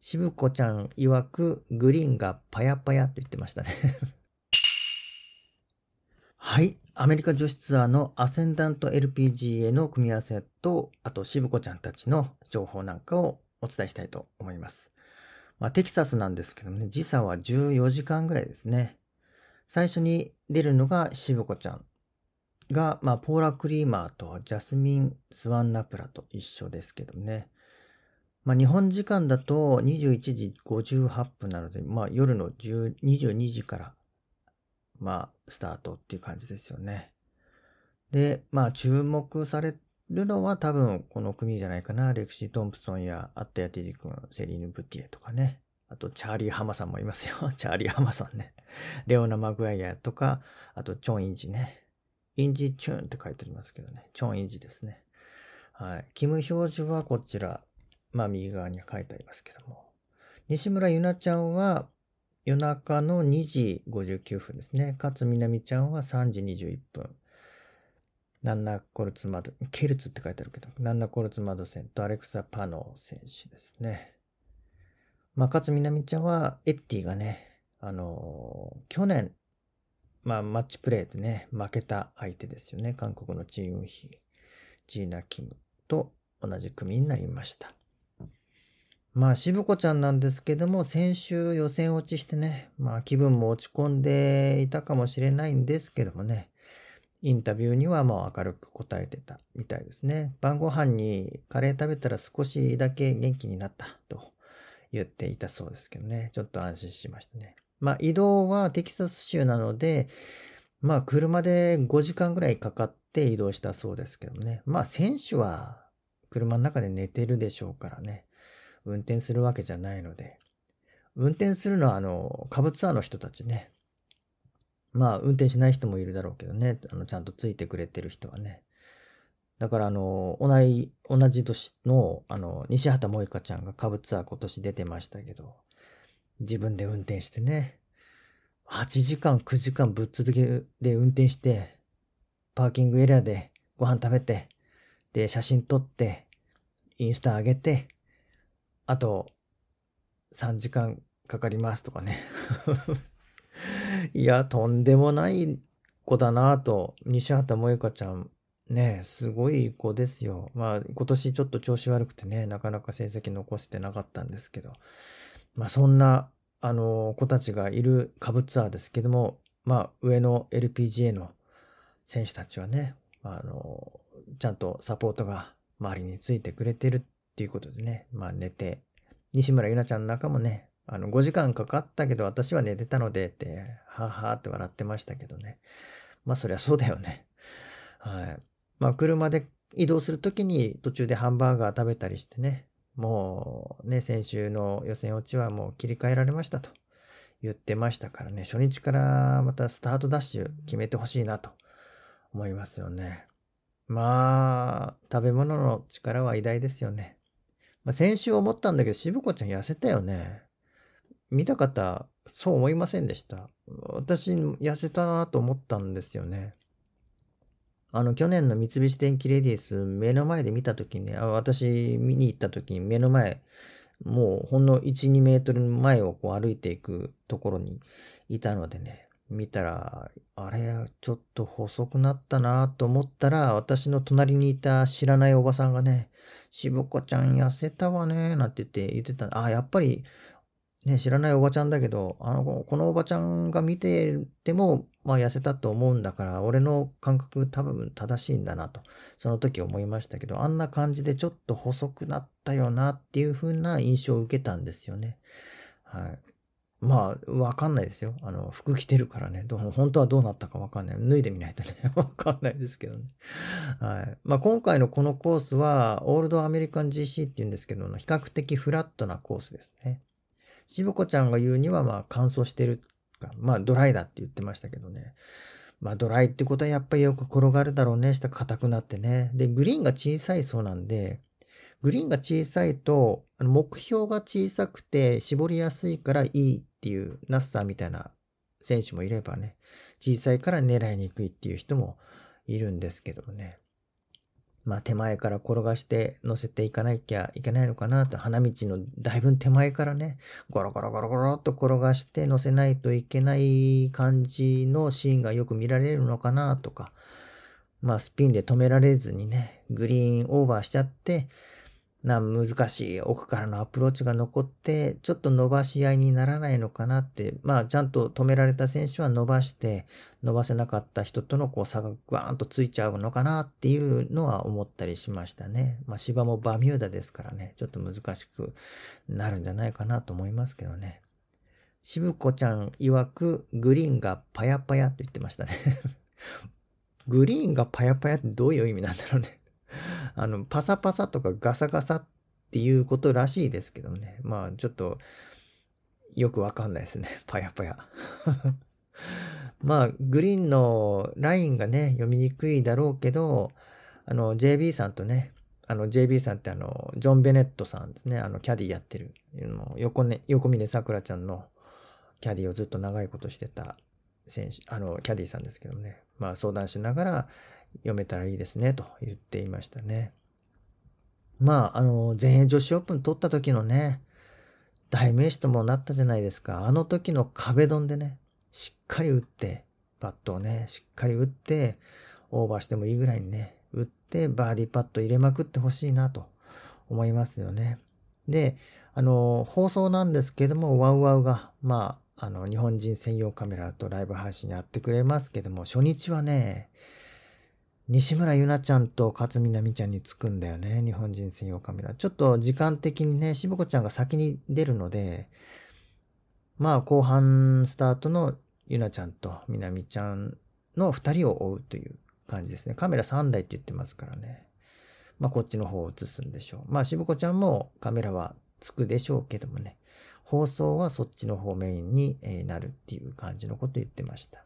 渋子ちゃん曰くグリーンがパヤパヤと言ってましたね はい。アメリカ女子ツアーのアセンダント LPGA の組み合わせと、あと渋子ちゃんたちの情報なんかをお伝えしたいと思います。まあ、テキサスなんですけどもね、時差は14時間ぐらいですね。最初に出るのが渋子ちゃんが、まあ、ポーラ・クリーマーとジャスミン・スワンナプラと一緒ですけどね。まあ、日本時間だと21時58分なので、まあ、夜の22時から、まあ、スタートっていう感じですよね。で、まあ、注目されるのは多分この組じゃないかな。レクシー・トンプソンやアッタヤティディ君、セリーヌ・ブティエとかね。あと、チャーリー・ハマさんもいますよ。チャーリー・ハマさんね。レオナ・マグワイアとか、あと、チョン・インジね。インジ・チューンって書いてありますけどね。チョン・インジですね。はい。キム・ヒョージュはこちら、まあ、右側に書いてありますけども。西村ゆなちゃんは夜中の2時59分ですね。勝みなみちゃんは3時21分。ナンナコルツマド、ケルツって書いてあるけど、ナンナコルツマド戦とアレクサ・パノ選手ですね。まあ、勝みなみちゃんは、エッティがね、あの去年、まあ、マッチプレーでね、負けた相手ですよね。韓国のチームヒ、ジーナ・キムと同じ組になりました。まあ、渋子ちゃんなんですけども、先週予選落ちしてね、まあ、気分も落ち込んでいたかもしれないんですけどもね、インタビューにはもう明るく答えてたみたいですね。晩ご飯にカレー食べたら少しだけ元気になったと言っていたそうですけどね、ちょっと安心しましたね。まあ、移動はテキサス州なので、まあ、車で5時間ぐらいかかって移動したそうですけどね。まあ、選手は車の中で寝てるでしょうからね。運転するわけじゃないので、運転するのは、あの、下部ツアーの人たちね。まあ、運転しない人もいるだろうけどね、あのちゃんとついてくれてる人はね。だから、あの、同じ、同じ年の、あの、西畑萌香ちゃんが下部ツアー今年出てましたけど、自分で運転してね、8時間、9時間ぶっ続けで運転して、パーキングエリアでご飯食べて、で、写真撮って、インスタ上げて、あと3時間かかりますとかね いや、とんでもない子だなと、西畑萌香ちゃん、ね、すごい子ですよ。まあ、今年ちょっと調子悪くてね、なかなか成績残せてなかったんですけど、まあ、そんな、あの、子たちがいる下部ツアーですけども、まあ、上の LPGA の選手たちはね、あの、ちゃんとサポートが周りについてくれてるということでね、まあ寝て、西村ゆなちゃんの中もね、あの5時間かかったけど私は寝てたのでって、ははって笑ってましたけどね。まあそりゃそうだよね。はい。まあ車で移動するときに途中でハンバーガー食べたりしてね、もうね、先週の予選落ちはもう切り替えられましたと言ってましたからね、初日からまたスタートダッシュ決めてほしいなと思いますよね。まあ、食べ物の力は偉大ですよね。まあ、先週思ったんだけど、しぶこちゃん痩せたよね。見た方、そう思いませんでした。私、痩せたなと思ったんですよね。あの、去年の三菱電機レディース、目の前で見たときに、ね、私見に行ったときに、目の前、もうほんの1、2メートル前をこう歩いていくところにいたのでね、見たら、あれ、ちょっと細くなったなと思ったら、私の隣にいた知らないおばさんがね、しぶこちゃん痩せたわね、なんて言って言ってた。あ、やっぱり、ね、知らないおばちゃんだけど、あの、このおばちゃんが見てても、まあ痩せたと思うんだから、俺の感覚多分正しいんだなと、その時思いましたけど、あんな感じでちょっと細くなったよなっていう風な印象を受けたんですよね。はい。まあ、わかんないですよ。あの、服着てるからね、どう本当はどうなったかわかんない。脱いでみないとね、わかんないですけどね。はい。まあ、今回のこのコースは、オールドアメリカン GC っていうんですけど、比較的フラットなコースですね。しぶこちゃんが言うには、まあ、乾燥してるか、まあ、ドライだって言ってましたけどね。まあ、ドライってことはやっぱりよく転がるだろうね。下硬くなってね。で、グリーンが小さいそうなんで、グリーンが小さいと、目標が小さくて絞りやすいからいいっていうナッサーみたいな選手もいればね、小さいから狙いにくいっていう人もいるんですけどね。まあ手前から転がして乗せていかなきゃいけないのかなと、花道のだいぶ手前からね、ゴロゴロゴロゴロっと転がして乗せないといけない感じのシーンがよく見られるのかなとか、まあスピンで止められずにね、グリーンオーバーしちゃって、な難しい奥からのアプローチが残って、ちょっと伸ばし合いにならないのかなって、まあちゃんと止められた選手は伸ばして、伸ばせなかった人とのこう差がグワーンとついちゃうのかなっていうのは思ったりしましたね。まあ芝もバミューダですからね、ちょっと難しくなるんじゃないかなと思いますけどね。渋子ちゃん曰くグリーンがパヤパヤと言ってましたね グリーンがパヤパヤってどういう意味なんだろうねあの、パサパサとかガサガサっていうことらしいですけどね。まあ、ちょっと、よくわかんないですね。パヤパヤ。まあ、グリーンのラインがね、読みにくいだろうけど、あの、JB さんとね、あの、JB さんってあの、ジョン・ベネットさんですね、あの、キャディやってる、横ね、横峰さくらちゃんのキャディをずっと長いことしてた選手、あの、キャディさんですけどね、まあ、相談しながら、読めたらいいですね、と言っていましたね。まあ、あの、全英女子オープン取った時のね、代名詞ともなったじゃないですか。あの時の壁ドンでね、しっかり打って、パットをね、しっかり打って、オーバーしてもいいぐらいにね、打って、バーディーパット入れまくってほしいなと思いますよね。で、あの、放送なんですけども、ワウワウが、まあ、あの、日本人専用カメラとライブ配信やってくれますけども、初日はね、西村ゆなちゃんと勝みなみちゃんにつくんだよね。日本人専用カメラ。ちょっと時間的にね、しぶこちゃんが先に出るので、まあ後半スタートのゆなちゃんとみなみちゃんの2人を追うという感じですね。カメラ3台って言ってますからね。まあこっちの方を映すんでしょう。まあしぶこちゃんもカメラはつくでしょうけどもね。放送はそっちの方メインになるっていう感じのこと言ってました。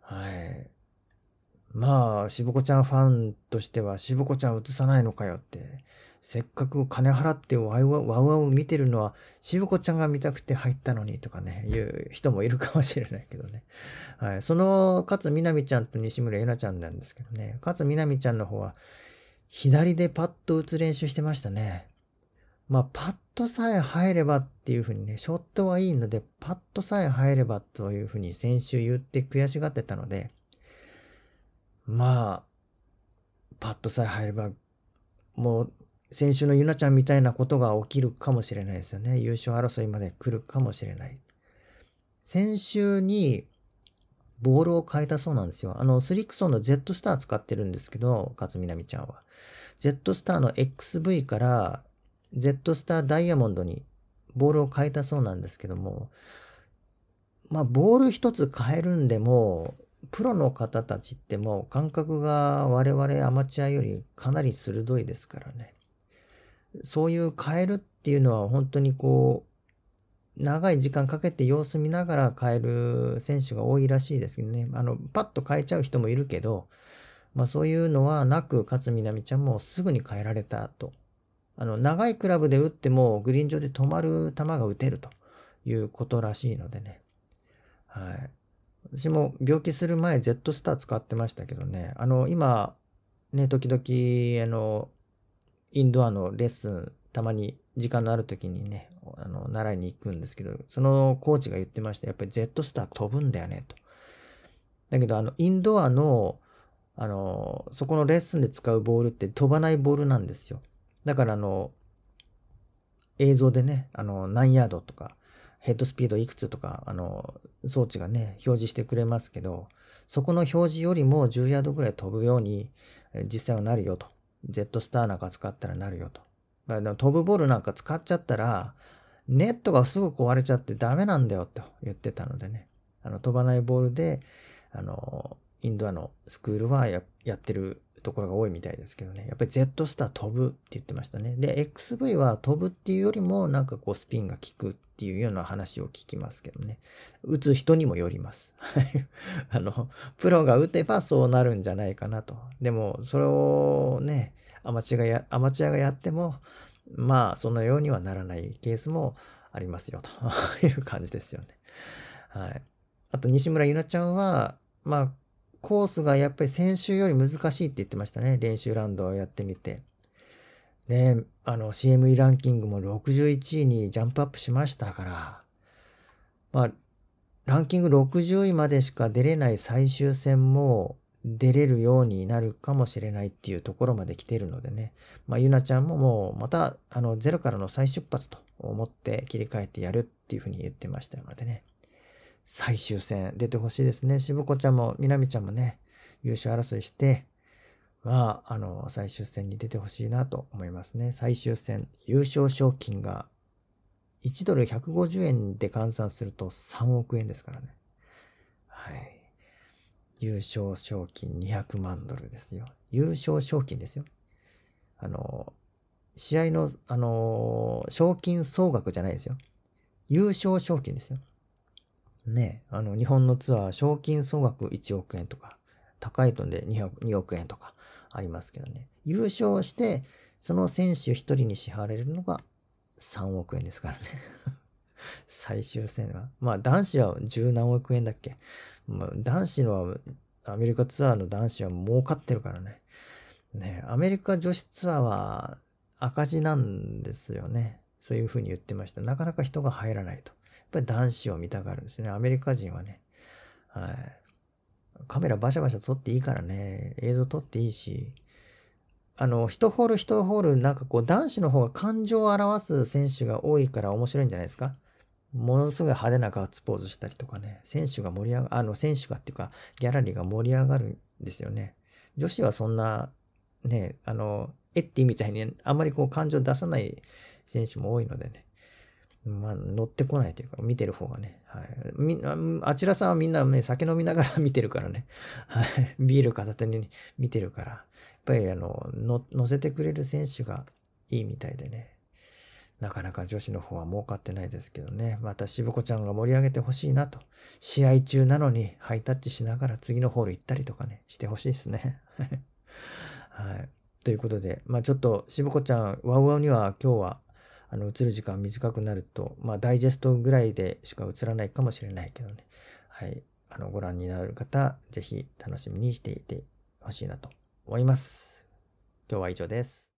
はい。まあ、しぼこちゃんファンとしては、しぼこちゃん映さないのかよって。せっかく金払ってワウワウ見てるのは、しぼこちゃんが見たくて入ったのにとかね、いう人もいるかもしれないけどね。はい。その、勝みなみちゃんと西村えなちゃんなんですけどね、勝みなみちゃんの方は、左でパッと打つ練習してましたね。まあ、パッとさえ入ればっていうふうにね、ショットはいいので、パッとさえ入ればというふうに先週言って悔しがってたので、まあ、パッとさえ入れば、もう、先週のゆなちゃんみたいなことが起きるかもしれないですよね。優勝争いまで来るかもしれない。先週に、ボールを変えたそうなんですよ。あの、スリクソンのジェットスター使ってるんですけど、勝みなみちゃんは。ジェットスターの XV から、ジェットスターダイヤモンドにボールを変えたそうなんですけども、まあ、ボール一つ変えるんでも、プロの方たちってもう感覚が我々アマチュアよりかなり鋭いですからね。そういう変えるっていうのは本当にこう、長い時間かけて様子見ながら変える選手が多いらしいですけどね。あの、パッと変えちゃう人もいるけど、まあそういうのはなく、勝みなみちゃんもすぐに変えられたと。あの、長いクラブで打ってもグリーン上で止まる球が打てるということらしいのでね。はい。私も病気する前、ジェットスター使ってましたけどね、あの、今、ね、時々、あの、インドアのレッスン、たまに時間のある時にね、あの、習いに行くんですけど、そのコーチが言ってました。やっぱりジェットスター飛ぶんだよね、と。だけど、あの、インドアの、あの、そこのレッスンで使うボールって飛ばないボールなんですよ。だから、あの、映像でね、あの、何ヤードとか、ヘッドスピードいくつとか、あの、装置がね、表示してくれますけど、そこの表示よりも10ヤードぐらい飛ぶように、実際はなるよと。ジェットスターなんか使ったらなるよと。だから飛ぶボールなんか使っちゃったら、ネットがすぐ壊れちゃってダメなんだよと言ってたのでね。あの、飛ばないボールで、あの、インドアのスクールはやってるところが多いみたいですけどね。やっぱりジェットスター飛ぶって言ってましたね。で、XV は飛ぶっていうよりもなんかこうスピンが効くっていうような話を聞きますけどね。打つ人にもよります。あの、プロが打てばそうなるんじゃないかなと。でも、それをね、アマチュアがアマチュアがやっても、まあ、そのようにはならないケースもありますよ、と いう感じですよね。はい。あと、西村ゆなちゃんは、まあ、コースがやっぱり先週より難しいって言ってましたね。練習ラウンドをやってみて。ね、あの CME ランキングも61位にジャンプアップしましたから、まあ、ランキング60位までしか出れない最終戦も出れるようになるかもしれないっていうところまで来てるのでね、まあ、ゆなちゃんももうまたあのゼロからの再出発と思って切り替えてやるっていうふうに言ってましたのでね、最終戦出てほしいですね。しぶこちゃんもみなみちゃんもね、優勝争いして、は、あの、最終戦に出てほしいなと思いますね。最終戦、優勝賞金が1ドル150円で換算すると3億円ですからね。はい。優勝賞金200万ドルですよ。優勝賞金ですよ。あの、試合の、あの、賞金総額じゃないですよ。優勝賞金ですよ。ねあの、日本のツアー、賞金総額1億円とか、高いとんで2億円とか、ありますけどね。優勝して、その選手1人に支払われるのが3億円ですからね 最終戦は。まあ男子は十何億円だっけ。まあ、男子のアメリカツアーの男子は儲かってるからね。ねアメリカ女子ツアーは赤字なんですよね。そういうふうに言ってました。なかなか人が入らないと。やっぱり男子を見たがるんですね。アメリカ人はね。はい。カメラバシャバシャ撮っていいからね、映像撮っていいし、あの、一ホール一ホール、なんかこう、男子の方が感情を表す選手が多いから面白いんじゃないですかものすごい派手なガッツポーズしたりとかね、選手が盛り上が、あの、選手がっていうか、ギャラリーが盛り上がるんですよね。女子はそんな、ね、あの、エッティみたいにあんまりこう感情出さない選手も多いのでね。まあ、乗ってこないというか、見てる方がね。はい。みんな、あちらさんはみんなね、酒飲みながら見てるからね。はい。ビール片手に見てるから。やっぱり、あの、の、乗せてくれる選手がいいみたいでね。なかなか女子の方は儲かってないですけどね。また、しぶこちゃんが盛り上げてほしいなと。試合中なのに、ハイタッチしながら次のホール行ったりとかね、してほしいですね。はい。ということで、まあちょっと、しぶこちゃん、ワウワウには今日はあの映る時間短くなると、まあ、ダイジェストぐらいでしか映らないかもしれないけどね、はい、あのご覧になる方、ぜひ楽しみにしていてほしいなと思います。今日は以上です。